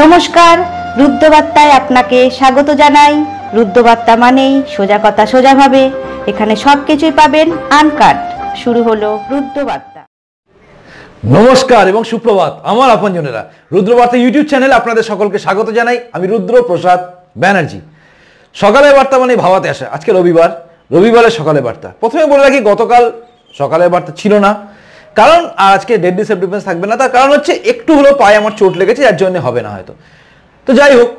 নমস্কার রুদ্রবার্তায় আপনাকে স্বাগত জানাই রুদ্রবার্তা মানেই সোজা কথা সোজাভাবে এখানে সব কিছুই পাবেন আনকাট শুরু হলো রুদ্রবার্তা নমস্কার এবং সুপ্রভাত আমার আপনজনেরা রুদ্রবার্তা ইউটিউব চ্যানেলে আপনাদের সকলকে স্বাগত জানাই আমি রুদ্র প্রসাদ ব্যানার্জি সকালের বার্তা মানে ভাবাতে আসা আজকে রবিবার রবিবারের সকালের বার্তা প্রথমে বলে রাখি গতকাল সকালের বার্তা ছিল না কারণ আজকে ডেড সেফ ডিফেন্স থাকবে না তার কারণ হচ্ছে একটু হলেও পায়ে আমার চোট লেগেছে যার জন্য হবে না হয়তো তো যাই হোক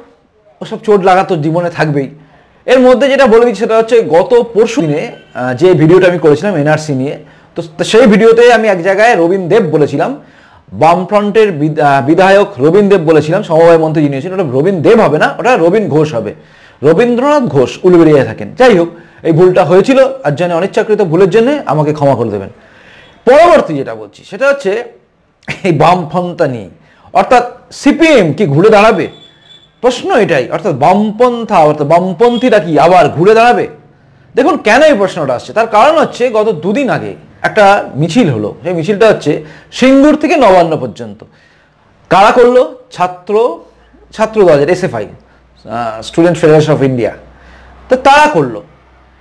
ওসব চোট লাগা তো জীবনে থাকবেই এর মধ্যে যেটা বলে দিচ্ছি সেটা হচ্ছে গত পরশু দিনে যে ভিডিওটা আমি করেছিলাম এনআরসি নিয়ে তো সেই ভিডিওতে আমি এক জায়গায় রবীন দেব বলেছিলাম বামফ্রন্টের বিধায়ক রবীন দেব বলেছিলাম সমবায় মন্ত্রী যিনি ওটা রবীন দেব হবে না ওটা রবীন ঘোষ হবে রবীন্দ্রনাথ ঘোষ উলুবেরিয়ায় থাকেন যাই হোক এই ভুলটা হয়েছিল আর জন্য অনিচ্ছাকৃত ভুলের জন্য আমাকে ক্ষমা করে দেবেন পরবর্তী যেটা বলছি সেটা হচ্ছে এই বামপন্থা নিয়ে অর্থাৎ সিপিএম কি ঘুরে দাঁড়াবে প্রশ্ন এটাই অর্থাৎ বামপন্থা অর্থাৎ বামপন্থীরা কি আবার ঘুরে দাঁড়াবে দেখুন কেন এই প্রশ্নটা আসছে তার কারণ হচ্ছে গত দুদিন আগে একটা মিছিল হলো সেই মিছিলটা হচ্ছে সিঙ্গুর থেকে নবান্ন পর্যন্ত কারা করলো ছাত্র ছাত্র দলের আই স্টুডেন্ট ফেডারেশন অফ ইন্ডিয়া তো তারা করলো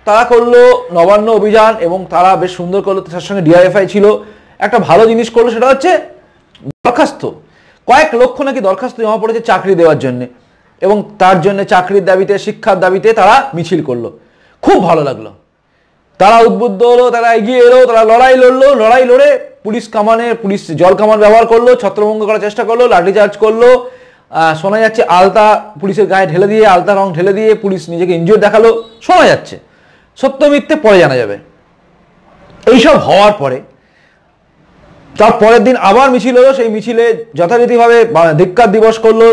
তারা করলো নবান্ন অভিযান এবং তারা বেশ সুন্দর করলো তার সঙ্গে ডিআইএফআই ছিল একটা ভালো জিনিস করলো সেটা হচ্ছে দরখাস্ত কয়েক লক্ষ নাকি দরখাস্ত জমা পড়েছে চাকরি দেওয়ার জন্যে এবং তার জন্য চাকরির দাবিতে শিক্ষার দাবিতে তারা মিছিল করলো খুব ভালো লাগলো তারা উদ্বুদ্ধ হলো তারা এগিয়ে এলো তারা লড়াই লড়লো লড়াই লড়ে পুলিশ কামানে পুলিশ জল কামান ব্যবহার করলো ছত্রভঙ্গ করার চেষ্টা করলো লাঠিচার্জ করলো শোনা যাচ্ছে আলতা পুলিশের গায়ে ঢেলে দিয়ে আলতা রং ঢেলে দিয়ে পুলিশ নিজেকে ইনজিওর দেখালো শোনা যাচ্ছে সত্য মিথ্যে পরে জানা যাবে এইসব হওয়ার পরে তার পরের দিন আবার মিছিল হলো সেই মিছিলে যথারীতিভাবে ধিক্কার দিবস করলো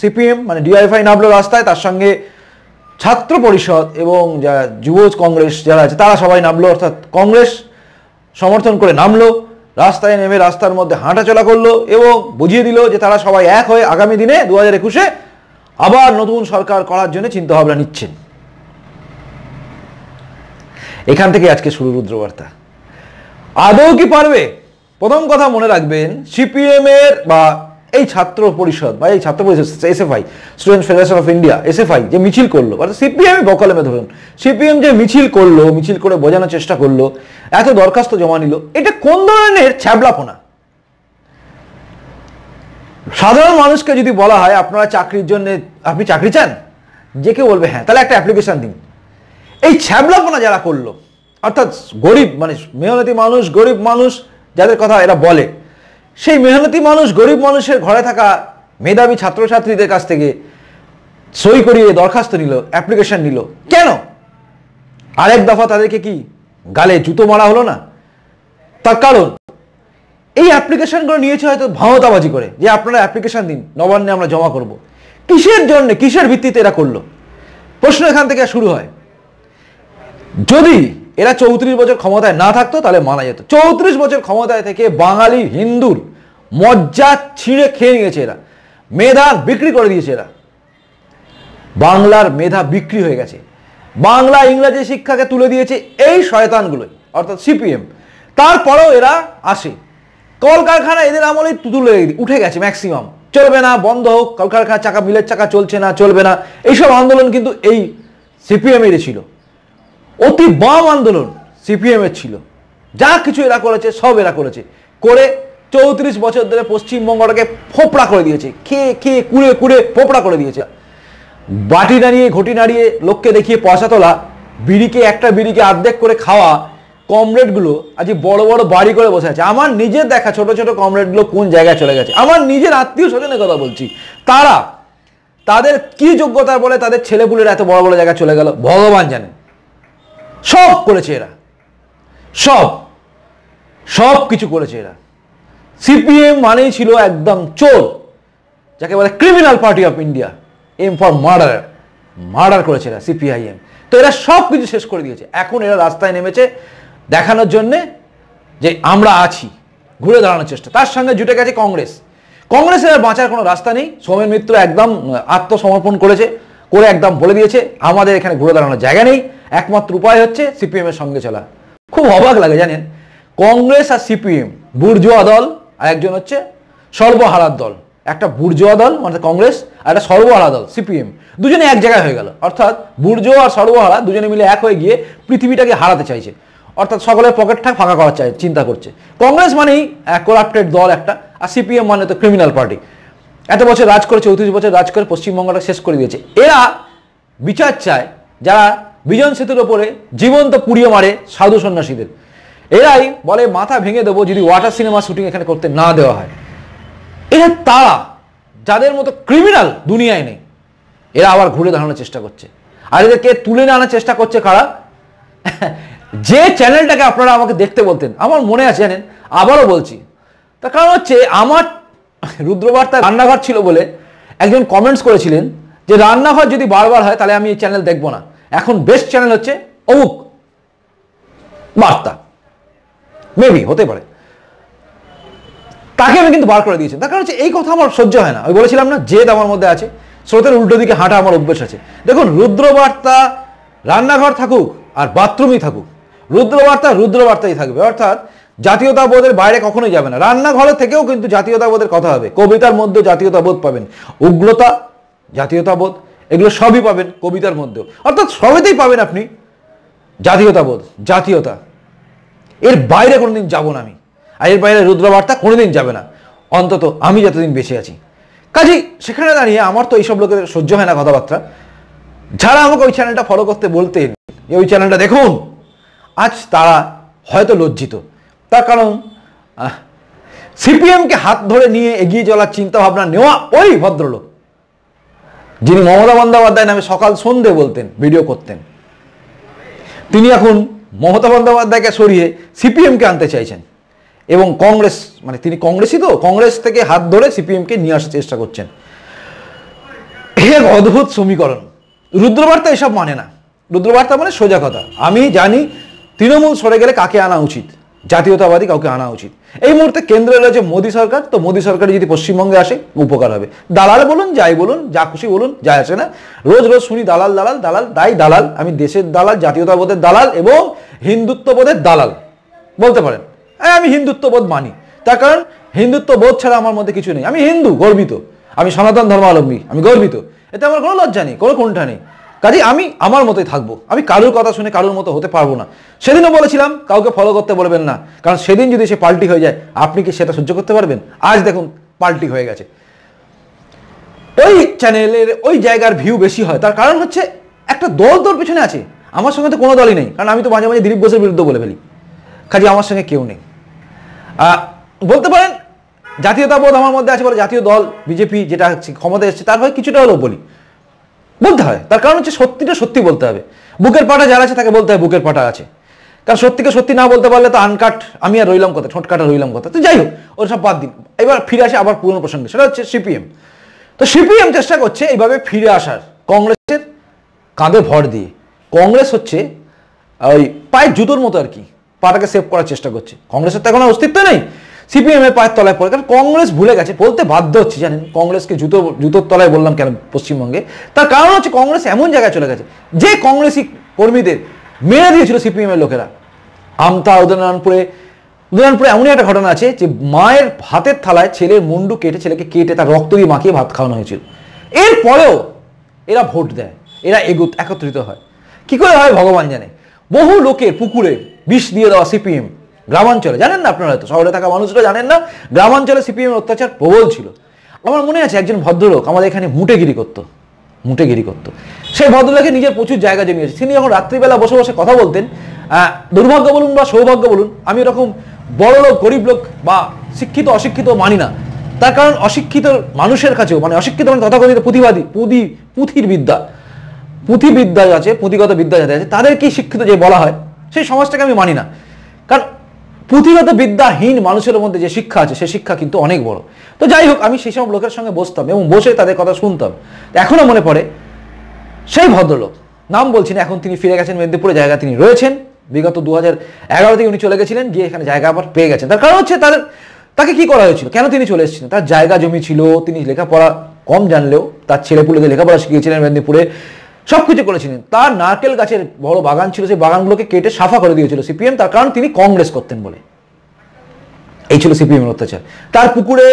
সিপিএম মানে ডিআইএফআই নামলো রাস্তায় তার সঙ্গে ছাত্র পরিষদ এবং যারা যুব কংগ্রেস যারা আছে তারা সবাই নামলো অর্থাৎ কংগ্রেস সমর্থন করে নামলো রাস্তায় নেমে রাস্তার মধ্যে হাঁটাচলা করলো এবং বুঝিয়ে দিল যে তারা সবাই এক হয়ে আগামী দিনে দু হাজার একুশে আবার নতুন সরকার করার জন্য চিন্তাভাবনা নিচ্ছেন এখান থেকে আজকে শুরু রুদ্রবার্তা আদৌ কি পারবে প্রথম কথা মনে রাখবেন সিপিএমের বা এই ছাত্র পরিষদ বা এই ছাত্র পরিষদ S F I student federation of India S F I যে মিছিল করলো অর্থাৎ সিপিএম বকলেমে ধরুন সিপিএম যে মিছিল করলো মিছিল করে বোঝানোর চেষ্টা করলো এত দরখাস্ত জমা নিল এটা কোন ধরনের ছ্যাবলাপনা সাধারণ মানুষকে যদি বলা হয় আপনারা চাকরির জন্য আপনি চাকরি চান যে কেউ বলবে হ্যাঁ তাহলে একটা অ্যাপ্লিকেশান দিন এই ছ্যাবলাপনা যারা করলো অর্থাৎ গরিব মানে মেহনতি মানুষ গরিব মানুষ যাদের কথা এরা বলে সেই মেহনতি মানুষ গরিব মানুষের ঘরে থাকা মেধাবী ছাত্রছাত্রীদের কাছ থেকে সই করিয়ে দরখাস্ত নিল অ্যাপ্লিকেশন নিল কেন আরেক দফা তাদেরকে কি গালে জুতো মারা হলো না তার কারণ এই অ্যাপ্লিকেশনগুলো নিয়েছে হয়তো ভাওতাবাজি করে যে আপনারা অ্যাপ্লিকেশান দিন নবান্নে আমরা জমা করব কিসের জন্য কিসের ভিত্তিতে এরা করলো প্রশ্ন এখান থেকে শুরু হয় যদি এরা চৌত্রিশ বছর ক্ষমতায় না থাকতো তাহলে মানা যেত চৌত্রিশ বছর ক্ষমতায় থেকে বাঙালি হিন্দুর মজ্জা ছিঁড়ে খেয়ে নিয়েছে এরা মেধা বিক্রি করে দিয়েছে এরা বাংলার মেধা বিক্রি হয়ে গেছে বাংলা ইংরাজি শিক্ষাকে তুলে দিয়েছে এই শয়তানগুলোই অর্থাৎ সিপিএম তারপরেও এরা আসে কলকারখানা এদের আমলেই তুলে উঠে গেছে ম্যাক্সিমাম চলবে না বন্ধ হোক কলকারখানা চাকা মিলের চাকা চলছে না চলবে না এইসব আন্দোলন কিন্তু এই সিপিএমেরই ছিল অতি বাম আন্দোলন সিপিএমের ছিল যা কিছু এরা করেছে সব এরা করেছে করে চৌত্রিশ বছর ধরে পশ্চিমবঙ্গটাকে ফোপড়া করে দিয়েছে খেয়ে খেয়ে কুড়ে কুড়ে ফোপড়া করে দিয়েছে বাটি নাড়িয়ে ঘটি নাড়িয়ে লোককে দেখিয়ে পয়সা তোলা বিড়িকে একটা বিড়িকে আর্ধেক করে খাওয়া কমরেডগুলো আজ বড় বড় বাড়ি করে বসে আছে আমার নিজের দেখা ছোট ছোট কমরেডগুলো কোন জায়গায় চলে গেছে আমার নিজের আত্মীয় স্বজনের কথা বলছি তারা তাদের কি যোগ্যতার বলে তাদের ছেলেপুলেরা এত বড় বড় জায়গায় চলে গেল ভগবান জানেন সব করেছে এরা সব সব কিছু করেছে এরা সিপিএম মানেই ছিল একদম চোর যাকে বলে criminal party of India M for murder murder করেছে এরা সিপিআইএম তো এরা সব কিছু শেষ করে দিয়েছে এখন এরা রাস্তায় নেমেছে দেখানোর জন্যে যে আমরা আছি ঘুরে দাঁড়ানোর চেষ্টা তার সঙ্গে জুটে গেছে কংগ্রেস কংগ্রেসের বাঁচার কোনো রাস্তা নেই সোমেন মিত্র একদম আত্মসমর্পণ করেছে করে একদম বলে দিয়েছে আমাদের এখানে ঘুরে দাঁড়ানোর জায়গা নেই একমাত্র উপায় হচ্ছে সিপিএমের সঙ্গে চলা খুব অবাক লাগে জানেন কংগ্রেস আর সিপিএম বুর্জোয়া দল আর একজন হচ্ছে সর্বহারার দল একটা বুর্জোয়া দল মানে কংগ্রেস আর একটা সর্বহারা দল সিপিএম দুজনে এক জায়গায় হয়ে গেল অর্থাৎ বুর্জোয়া আর সর্বহারা দুজনে মিলে এক হয়ে গিয়ে পৃথিবীটাকে হারাতে চাইছে অর্থাৎ সকলের পকেটটা ফাঁকা করার চাই চিন্তা করছে কংগ্রেস মানেই করাপ্টেড দল একটা আর সিপিএম মানে তো ক্রিমিনাল পার্টি এত বছর রাজ করে চৌত্রিশ বছর রাজ করে পশ্চিমবঙ্গটা শেষ করে দিয়েছে এরা বিচার চায় যারা বিজন সেতুর ওপরে জীবন্ত পুড়িয়ে মারে সাধু সন্ন্যাসীদের এরাই বলে মাথা ভেঙে দেবো যদি ওয়াটার সিনেমা শুটিং এখানে করতে না দেওয়া হয় এরা তারা যাদের মতো ক্রিমিনাল দুনিয়ায় নেই এরা আবার ঘুরে দাঁড়ানোর চেষ্টা করছে আর এদেরকে তুলে আনার চেষ্টা করছে কারা যে চ্যানেলটাকে আপনারা আমাকে দেখতে বলতেন আমার মনে আছে জানেন আবারও বলছি তার কারণ হচ্ছে আমার রুদ্রবার্তা রান্নাঘর ছিল বলে একজন কমেন্টস করেছিলেন যে রান্নাঘর যদি বারবার হয় তাহলে আমি এই চ্যানেল দেখবো না এখন বেস্ট চ্যানেল হচ্ছে অমুক বার্তা মেবি হতে পারে তাকে আমি কিন্তু বার করে দিয়েছি তার কারণ হচ্ছে এই কথা আমার সহ্য হয় না আমি বলেছিলাম না জেদ আমার মধ্যে আছে স্রোতের উল্টো দিকে হাঁটা আমার অভ্যেস আছে দেখুন রুদ্রবার্তা রান্নাঘর থাকুক আর বাথরুমই থাকুক রুদ্রবার্তা রুদ্রবার্তাই থাকবে অর্থাৎ জাতীয়তাবোধের বাইরে কখনোই যাবে না রান্নাঘরে থেকেও কিন্তু জাতীয়তাবোধের কথা হবে কবিতার মধ্যে জাতীয়তাবোধ পাবেন উগ্রতা জাতীয়তাবোধ এগুলো সবই পাবেন কবিতার মধ্যেও অর্থাৎ সবেতেই পাবেন আপনি জাতীয়তাবোধ জাতীয়তা এর বাইরে কোনোদিন যাব না আমি আর এর বাইরে রুদ্রবার্তা কোনোদিন যাবে না অন্তত আমি যতদিন বেঁচে আছি কাজেই সেখানে দাঁড়িয়ে আমার তো এইসব লোকের সহ্য হয় না কথাবার্তা যারা আমাকে ওই চ্যানেলটা ফলো করতে বলতেন যে ওই চ্যানেলটা দেখুন আজ তারা হয়তো লজ্জিত তার কারণ সিপিএমকে হাত ধরে নিয়ে এগিয়ে চলার চিন্তাভাবনা নেওয়া ওই ভদ্রলোক যিনি মমতা বন্দ্যোপাধ্যায় নামে সকাল সন্ধে বলতেন ভিডিও করতেন তিনি এখন মমতা বন্দ্যোপাধ্যায়কে সরিয়ে সিপিএমকে আনতে চাইছেন এবং কংগ্রেস মানে তিনি কংগ্রেসই তো কংগ্রেস থেকে হাত ধরে সিপিএমকে নিয়ে আসার চেষ্টা করছেন এক অদ্ভুত সমীকরণ রুদ্রবার্তা এসব মানে না রুদ্রবার্তা মানে সোজা কথা আমি জানি তৃণমূল সরে গেলে কাকে আনা উচিত জাতীয়তাবাদী কাউকে আনা উচিত এই মুহূর্তে কেন্দ্রে রয়েছে মোদী সরকার তো মোদী সরকার যদি পশ্চিমবঙ্গে আসে উপকার হবে দালাল বলুন যাই বলুন যা খুশি বলুন যাই আসে না রোজ রোজ শুনি দালাল দালাল দালাল তাই দালাল আমি দেশের দালাল জাতীয়তাবোধের দালাল এবং হিন্দুত্ববোধের দালাল বলতে পারেন হ্যাঁ আমি হিন্দুত্ববোধ মানি তার কারণ হিন্দুত্ববোধ ছাড়া আমার মধ্যে কিছু নেই আমি হিন্দু গর্বিত আমি সনাতন ধর্মাবলম্বী আমি গর্বিত এতে আমার কোনো লজ্জা নেই কোনো কোনটা নেই কাজে আমি আমার মতোই থাকবো আমি কারোর কথা শুনে কারোর মতো হতে পারবো না সেদিনও বলেছিলাম কাউকে ফলো করতে বলবেন না কারণ সেদিন যদি সে পাল্টি হয়ে যায় আপনি কি সেটা সহ্য করতে পারবেন আজ দেখুন পাল্টি হয়ে গেছে ওই চ্যানেলের ওই জায়গার ভিউ বেশি হয় তার কারণ হচ্ছে একটা দল তোর পেছনে আছে আমার সঙ্গে তো কোনো দলই নেই কারণ আমি তো মাঝে মাঝে দিলীপ ঘোষের বিরুদ্ধে বলে ফেলি কাজে আমার সঙ্গে কেউ নেই বলতে পারেন জাতীয়তাবোধ আমার মধ্যে আছে বলে জাতীয় দল বিজেপি যেটা ক্ষমতা এসছে তার হয় কিছুটা হলেও বলি বলতে হয় তার কারণ হচ্ছে সত্যিটা সত্যি বলতে হবে বুকের পাটা যারা আছে তাকে বলতে হয় বুকের পাটা আছে কারণ সত্যিকে সত্যি না বলতে পারলে তো আনকাট আমি আর রইলাম কথা ঠোঁটকাটা রইলাম কথা তো যাই হোক ওর সব বাদ দিন এবার ফিরে আসে আবার পুরনো প্রসঙ্গে সেটা হচ্ছে সিপিএম তো সিপিএম চেষ্টা করছে এইভাবে ফিরে আসার কংগ্রেসের কাঁধে ভর দিয়ে কংগ্রেস হচ্ছে ওই পায়ের জুতোর মতো আর কি পাটাকে সেভ করার চেষ্টা করছে কংগ্রেসের তো এখন অস্তিত্ব নেই সিপিএমের পায়ের তলায় পড়ে কারণ কংগ্রেস ভুলে গেছে বলতে বাধ্য হচ্ছে জানেন কংগ্রেসকে জুতো জুতোর তলায় বললাম কেন পশ্চিমবঙ্গে তার কারণ হচ্ছে কংগ্রেস এমন জায়গায় চলে গেছে যে কংগ্রেসি কর্মীদের মেরে দিয়েছিল সিপিএমের লোকেরা আমতা উদয়নারায়ণপুরে উদয়নারায়ণপুরে এমনই একটা ঘটনা আছে যে মায়ের হাতের থালায় ছেলের মুন্ডু কেটে ছেলেকে কেটে তার রক্ত দিয়ে মাখিয়ে ভাত খাওয়ানো হয়েছিল এরপরেও এরা ভোট দেয় এরা এগুত একত্রিত হয় কি করে হয় ভগবান জানে বহু লোকের পুকুরে বিষ দিয়ে দেওয়া সিপিএম গ্রামাঞ্চলে জানেন না আপনারা তো শহরে থাকা মানুষরা জানেন না গ্রামাঞ্চলে সিপিএম অত্যাচার প্রবল ছিল আমার মনে আছে একজন ভদ্রলোক আমাদের এখানে মুটেগিরি করতো মুটেগিরি করতো সেই ভদ্রলোকে নিজের প্রচুর জায়গা জমিয়েছে তিনি যখন রাত্রিবেলা বসে বসে কথা বলতেন দুর্ভাগ্য বলুন বা সৌভাগ্য বলুন আমি এরকম বড় লোক গরিব লোক বা শিক্ষিত অশিক্ষিত মানি না তার কারণ অশিক্ষিত মানুষের কাছেও মানে অশিক্ষিত মানে তথাকথিত পুঁথিবাদী পুঁথি পুঁথির বিদ্যা পুঁথি বিদ্যা আছে পুঁথিগত বিদ্যা যাতে আছে তাদের কি শিক্ষিত যে বলা হয় সেই সমাজটাকে আমি মানি না কারণ পুঁথিগত বিদ্যাহীন মানুষের মধ্যে যে শিক্ষা আছে সে শিক্ষা কিন্তু অনেক বড় তো যাই হোক আমি সেই সব লোকের সঙ্গে বসতাম এবং বসে তাদের কথা শুনতাম এখনও মনে পড়ে সেই ভদ্রলোক নাম বলছি না এখন তিনি ফিরে গেছেন মেদিনীপুরে জায়গা তিনি রয়েছেন বিগত দু হাজার এগারো থেকে উনি চলে গেছিলেন গিয়ে এখানে জায়গা আবার পেয়ে গেছেন তার কারণ হচ্ছে তাদের তাকে কি করা হয়েছিল কেন তিনি চলে এসেছিলেন তার জায়গা জমি ছিল তিনি লেখাপড়া কম জানলেও তার ছেলেপুলেদের লেখাপড়া শিখিয়েছিলেন মেদিনীপুরে সব কিছু করেছিলেন তার নারকেল গাছের বড় বাগান ছিল সেই বাগানগুলোকে কেটে সাফা করে দিয়েছিল সিপিএম তার কারণ তিনি কংগ্রেস করতেন বলে এই ছিল সিপিএমের অত্যাচার তার পুকুরে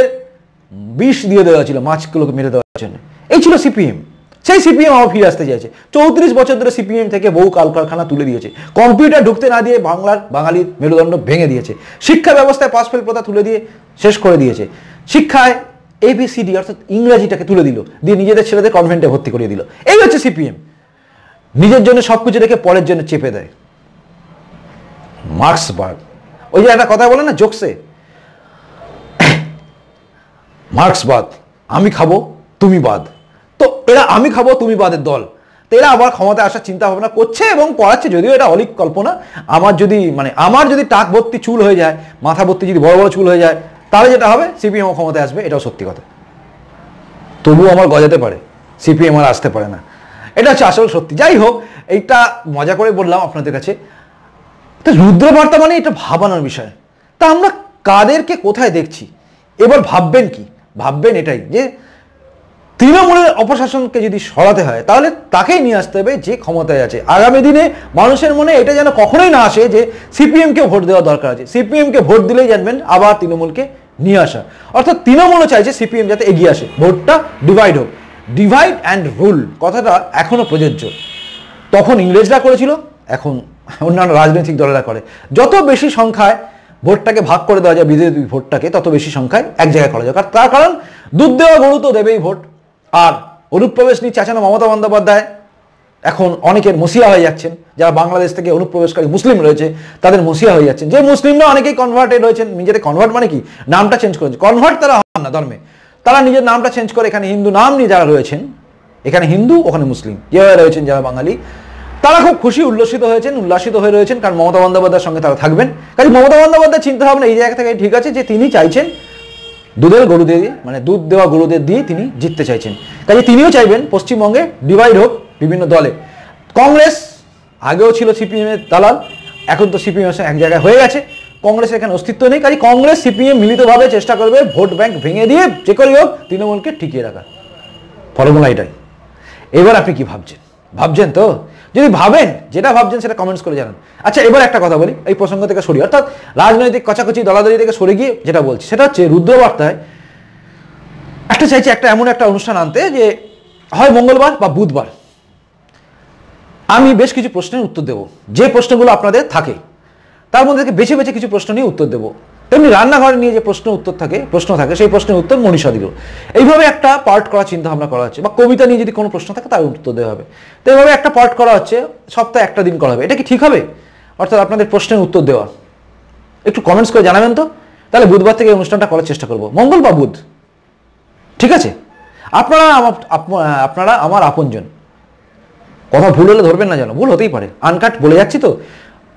বিষ দিয়ে দেওয়া ছিল মাছগুলোকে মেরে দেওয়ার জন্য এই ছিল সিপিএম সেই সিপিএম আবার ফিরে আসতে চাইছে চৌত্রিশ বছর ধরে সিপিএম থেকে বহু কলকারখানা তুলে দিয়েছে কম্পিউটার ঢুকতে না দিয়ে বাংলার বাঙালির মেরুদণ্ড ভেঙে দিয়েছে শিক্ষা ব্যবস্থায় পাশফেল প্রথা তুলে দিয়ে শেষ করে দিয়েছে শিক্ষায় এবিসিডি অর্থাৎ ইংরাজিটাকে তুলে দিল দিয়ে নিজেদের ছেলেদের কনভেন্টে ভর্তি করিয়ে দিল এই হচ্ছে সিপিএম নিজের জন্য সব কিছু রেখে পরের জন্য চেপে দেয় মার্ক্সবার্গ ওই যে একটা কথা বলে না জোকসে মার্ক্সবাদ আমি খাবো তুমি বাদ তো এরা আমি খাবো তুমি বাদের দল তো এরা আবার ক্ষমতায় আসার চিন্তা ভাবনা করছে এবং পড়াচ্ছে যদিও এটা অলিক কল্পনা আমার যদি মানে আমার যদি টাক ভর্তি চুল হয়ে যায় মাথা ভর্তি যদি বড় বড় চুল হয়ে যায় তাহলে যেটা হবে সিপিএম ক্ষমতায় আসবে এটাও সত্যি কথা তবুও আমার গজাতে পারে সিপিএম আর আসতে পারে না এটা হচ্ছে আসল সত্যি যাই হোক এইটা মজা করে বললাম আপনাদের কাছে তো রুদ্রবার্তা মানে এটা ভাবানোর বিষয় তা আমরা কাদেরকে কোথায় দেখছি এবার ভাববেন কি ভাববেন এটাই যে তৃণমূলের অপশাসনকে যদি সরাতে হয় তাহলে তাকেই নিয়ে আসতে হবে যে ক্ষমতায় আছে আগামী দিনে মানুষের মনে এটা যেন কখনোই না আসে যে সিপিএমকে ভোট দেওয়া দরকার আছে সিপিএমকে ভোট দিলেই জানবেন আবার তৃণমূলকে নিয়ে আসা অর্থাৎ তৃণমূলও চাইছে সিপিএম যাতে এগিয়ে আসে ভোটটা ডিভাইড হোক ডিভাইড অ্যান্ড রুল কথাটা এখনও প্রযোজ্য তখন ইংরেজরা করেছিল এখন অন্যান্য রাজনৈতিক দলেরা করে যত বেশি সংখ্যায় ভোটটাকে ভাগ করে দেওয়া যায় বিজেপি ভোটটাকে তত বেশি সংখ্যায় এক জায়গায় করা যায় তার কারণ দুধ দেওয়া গরু তো দেবেই ভোট আর অনুপ্রবেশ নিয়ে চেঁচানো মমতা বন্দ্যোপাধ্যায় এখন অনেকের মসিয়া হয়ে যাচ্ছেন যারা বাংলাদেশ থেকে অনুপ্রবেশকারী মুসলিম রয়েছে তাদের মসিয়া হয়ে যাচ্ছেন যে মুসলিমরা অনেকেই কনভার্টেড হয়েছেন নিজেদের কনভার্ট মানে কি নামটা চেঞ্জ করেছে কনভার্ট তারা হন না ধর্মে তারা নিজের নামটা চেঞ্জ করে এখানে হিন্দু নাম নিয়ে যারা রয়েছেন এখানে হিন্দু ওখানে মুসলিম যেভাবে রয়েছেন যারা বাঙালি তারা খুব খুশি উল্লসিত হয়েছেন উল্লাসিত হয়ে রয়েছেন কারণ মমতা বন্দ্যোপাধ্যায়ের সঙ্গে তারা থাকবেন কাজে মমতা বন্দ্যোপাধ্যায় ভাবনা এই জায়গা থেকে ঠিক আছে যে তিনি চাইছেন দুধের গরুদের মানে দুধ দেওয়া গরুদের দিয়ে তিনি জিততে চাইছেন কাজে তিনিও চাইবেন পশ্চিমবঙ্গে ডিভাইড হোক বিভিন্ন দলে কংগ্রেস আগেও ছিল সিপিএমের দালাল এখন তো সিপিএম এক জায়গায় হয়ে গেছে কংগ্রেসের এখানে অস্তিত্ব নেই কাজে কংগ্রেস সিপিএম মিলিতভাবে চেষ্টা করবে ভোট ব্যাংক ভেঙে দিয়ে যে করি হোক তৃণমূলকে টিকিয়ে রাখা ফর্মুলা এটাই এবার আপনি কি ভাবছেন ভাবছেন তো যদি ভাবেন যেটা ভাবছেন সেটা কমেন্টস করে জানান আচ্ছা এবার একটা কথা বলি এই প্রসঙ্গ থেকে সরি অর্থাৎ রাজনৈতিক কচাকচি দলাদলি থেকে সরে গিয়ে যেটা বলছি সেটা হচ্ছে রুদ্রবার্তায় একটা চাইছি একটা এমন একটা অনুষ্ঠান আনতে যে হয় মঙ্গলবার বা বুধবার আমি বেশ কিছু প্রশ্নের উত্তর দেব যে প্রশ্নগুলো আপনাদের থাকে তার মধ্যে থেকে বেছে বেছে কিছু প্রশ্ন নিয়ে উত্তর দেবো তেমনি রান্নাঘরে নিয়ে যে প্রশ্ন উত্তর থাকে প্রশ্ন থাকে সেই প্রশ্নের উত্তর মনীষা দিল এইভাবে একটা পার্ট করা চিন্তা ভাবনা করা হচ্ছে বা কবিতা নিয়ে যদি কোনো প্রশ্ন থাকে তার উত্তর দেওয়া হবে তো এইভাবে একটা পার্ট করা হচ্ছে সপ্তাহে একটা দিন করা হবে এটা কি ঠিক হবে অর্থাৎ আপনাদের প্রশ্নের উত্তর দেওয়া একটু কমেন্টস করে জানাবেন তো তাহলে বুধবার থেকে অনুষ্ঠানটা করার চেষ্টা করব মঙ্গল বা বুধ ঠিক আছে আপনারা আপনারা আমার আপনজন কথা ভুল হলে ধরবেন না যেন ভুল হতেই পারে আনকাট বলে যাচ্ছি তো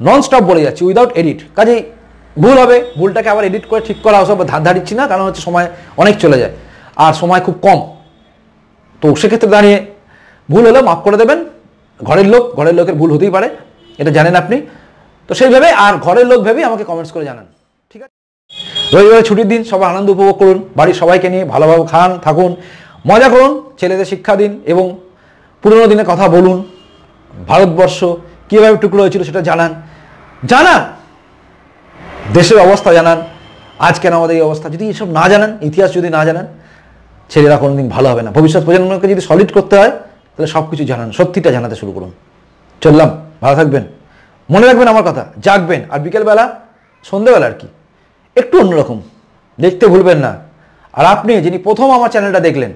নন স্টপ বলে যাচ্ছি উইদাউট এডিট কাজেই ভুল হবে ভুলটাকে আবার এডিট করে ঠিক করা ওসব ধার ধারিচ্ছি না কারণ হচ্ছে সময় অনেক চলে যায় আর সময় খুব কম তো সেক্ষেত্রে দাঁড়িয়ে ভুল হলেও মাফ করে দেবেন ঘরের লোক ঘরের লোকের ভুল হতেই পারে এটা জানেন আপনি তো সেইভাবে আর ঘরের লোক ভেবেই আমাকে কমেন্টস করে জানান ঠিক আছে রবিবারে ছুটির দিন সবাই আনন্দ উপভোগ করুন বাড়ির সবাইকে নিয়ে ভালোভাবে খান থাকুন মজা করুন ছেলেদের শিক্ষা দিন এবং পুরোনো দিনের কথা বলুন ভারতবর্ষ কীভাবে টুকরো হয়েছিল সেটা জানান জানান দেশের অবস্থা জানান আজ কেন আমাদের এই অবস্থা যদি এসব না জানান ইতিহাস যদি না জানান ছেলেরা কোনোদিন ভালো হবে না ভবিষ্যৎ প্রজন্মকে যদি সলিড করতে হয় তাহলে সব কিছু জানান সত্যিটা জানাতে শুরু করুন চললাম ভালো থাকবেন মনে রাখবেন আমার কথা জাগবেন আর বিকেলবেলা সন্ধ্যেবেলা আর কি একটু অন্যরকম দেখতে ভুলবেন না আর আপনি যিনি প্রথম আমার চ্যানেলটা দেখলেন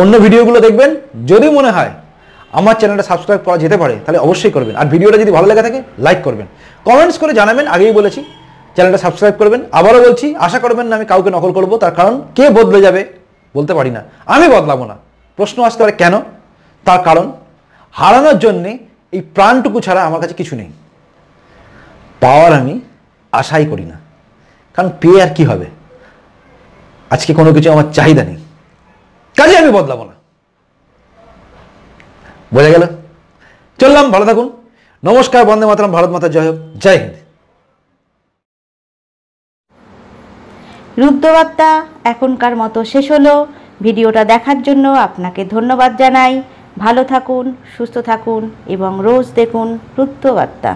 অন্য ভিডিওগুলো দেখবেন যদি মনে হয় আমার চ্যানেলটা সাবস্ক্রাইব করা যেতে পারে তাহলে অবশ্যই করবেন আর ভিডিওটা যদি ভালো লেগে থাকে লাইক করবেন কমেন্টস করে জানাবেন আগেই বলেছি চ্যানেলটা সাবস্ক্রাইব করবেন আবারও বলছি আশা করবেন না আমি কাউকে নকল করব তার কারণ কে বদলে যাবে বলতে পারি না আমি বদলাবো না প্রশ্ন আসতে পারে কেন তার কারণ হারানোর জন্যে এই প্রাণটুকু ছাড়া আমার কাছে কিছু নেই পাওয়ার আমি আশাই করি না কারণ পেয়ে আর কী হবে আজকে কোনো কিছু আমার চাহিদা নেই কাজে আমি বদলাবো না বোঝা গেল চললাম ভালো থাকুন নমস্কার বন্দে মাতরম ভারত মাতা জয় হোক জয় হিন্দ রুদ্রবার্তা এখনকার মতো শেষ হলো ভিডিওটা দেখার জন্য আপনাকে ধন্যবাদ জানাই ভালো থাকুন সুস্থ থাকুন এবং রোজ দেখুন রুদ্রবার্তা